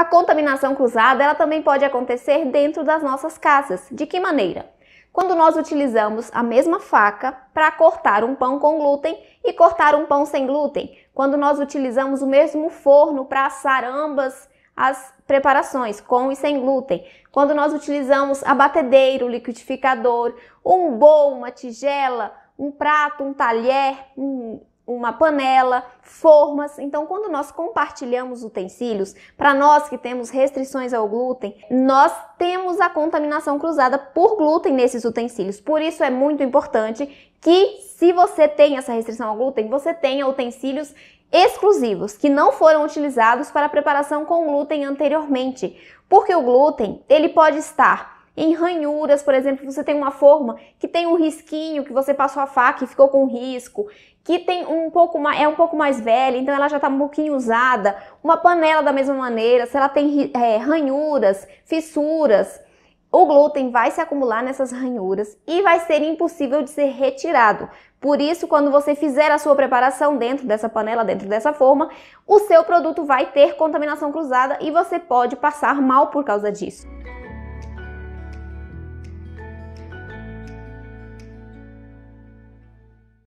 A contaminação cruzada ela também pode acontecer dentro das nossas casas. De que maneira? Quando nós utilizamos a mesma faca para cortar um pão com glúten e cortar um pão sem glúten. Quando nós utilizamos o mesmo forno para assar ambas as preparações com e sem glúten. Quando nós utilizamos abatedeiro, liquidificador, um bowl, uma tigela, um prato, um talher, um uma panela, formas. Então, quando nós compartilhamos utensílios, para nós que temos restrições ao glúten, nós temos a contaminação cruzada por glúten nesses utensílios. Por isso é muito importante que se você tem essa restrição ao glúten, você tenha utensílios exclusivos que não foram utilizados para preparação com glúten anteriormente, porque o glúten, ele pode estar em ranhuras, por exemplo, você tem uma forma que tem um risquinho que você passou a faca e ficou com risco, que tem um pouco mais, é um pouco mais velha, então ela já está um pouquinho usada. Uma panela da mesma maneira, se ela tem é, ranhuras, fissuras, o glúten vai se acumular nessas ranhuras e vai ser impossível de ser retirado. Por isso, quando você fizer a sua preparação dentro dessa panela, dentro dessa forma, o seu produto vai ter contaminação cruzada e você pode passar mal por causa disso.